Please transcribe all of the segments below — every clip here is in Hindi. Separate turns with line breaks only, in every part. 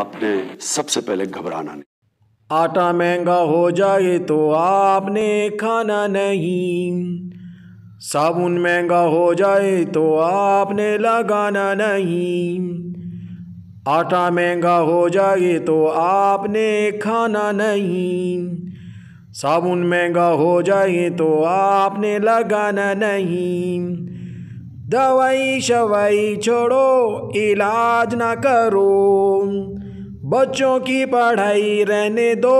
आपने सबसे पहले घबराना नहीं आटा महंगा हो जाए तो आपने खाना नहीं साबुन महंगा हो जाए तो आपने लगाना नहीं आटा महंगा हो जाए तो आपने खाना नहीं साबुन महंगा हो जाए तो आपने लगाना नहीं दवाई शवाई छोड़ो इलाज ना करो बच्चों की पढ़ाई रहने दो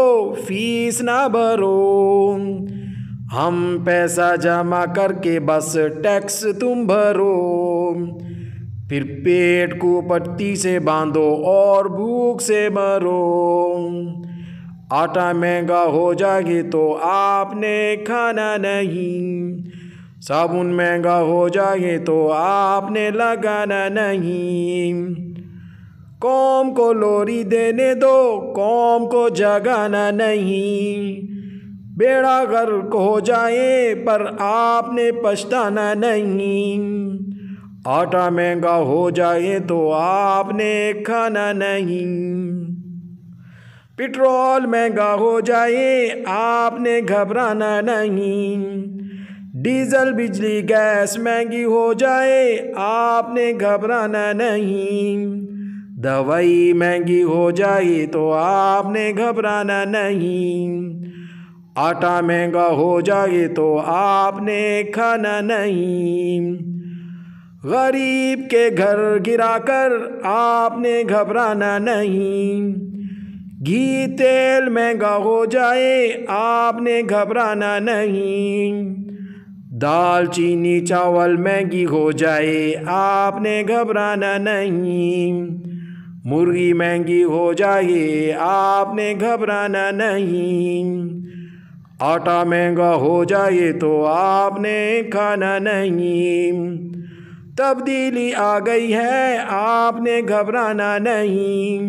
फीस ना भरो हम पैसा जमा करके बस टैक्स तुम भरो फिर पेट को पट्टी से बांधो और भूख से मरो आटा महंगा हो जाएगी तो आपने खाना नहीं साबुन महंगा हो जाएगी तो आपने लगाना नहीं कौम को लोरी देने दो कौम को जगाना नहीं बेड़ा गर्क हो जाए पर आपने पछताना नहीं आटा महंगा हो जाए तो आपने खाना नहीं पेट्रोल महंगा हो जाए आपने घबराना नहीं डीजल बिजली गैस महंगी हो जाए आपने घबराना नहीं दवाई महंगी हो जाए तो आपने घबराना नहीं आटा महंगा हो जाए तो आपने खाना नहीं गरीब के घर गिरा कर आपने घबराना नहीं घी तेल महंगा हो जाए आपने घबराना नहीं दाल चीनी चावल महंगी हो जाए आपने घबराना नहीं मुर्गी महंगी हो जाए आपने घबराना नहीं आटा महंगा हो जाए तो आपने खाना नहीं तब्दीली आ गई है आपने घबराना नहीं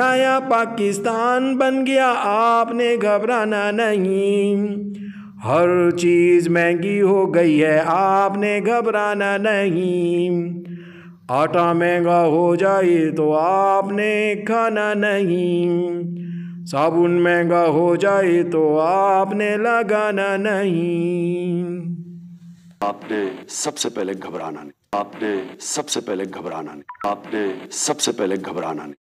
नया पाकिस्तान बन गया आपने घबराना नहीं हर चीज़ महंगी हो गई है आपने घबराना नहीं आटा महंगा हो जाए तो आपने खाना नहीं साबुन महंगा हो जाए तो आपने लगाना नहीं आपने सबसे पहले घबराना नहीं आपने सबसे पहले घबराना नहीं आपने सबसे पहले घबराना नहीं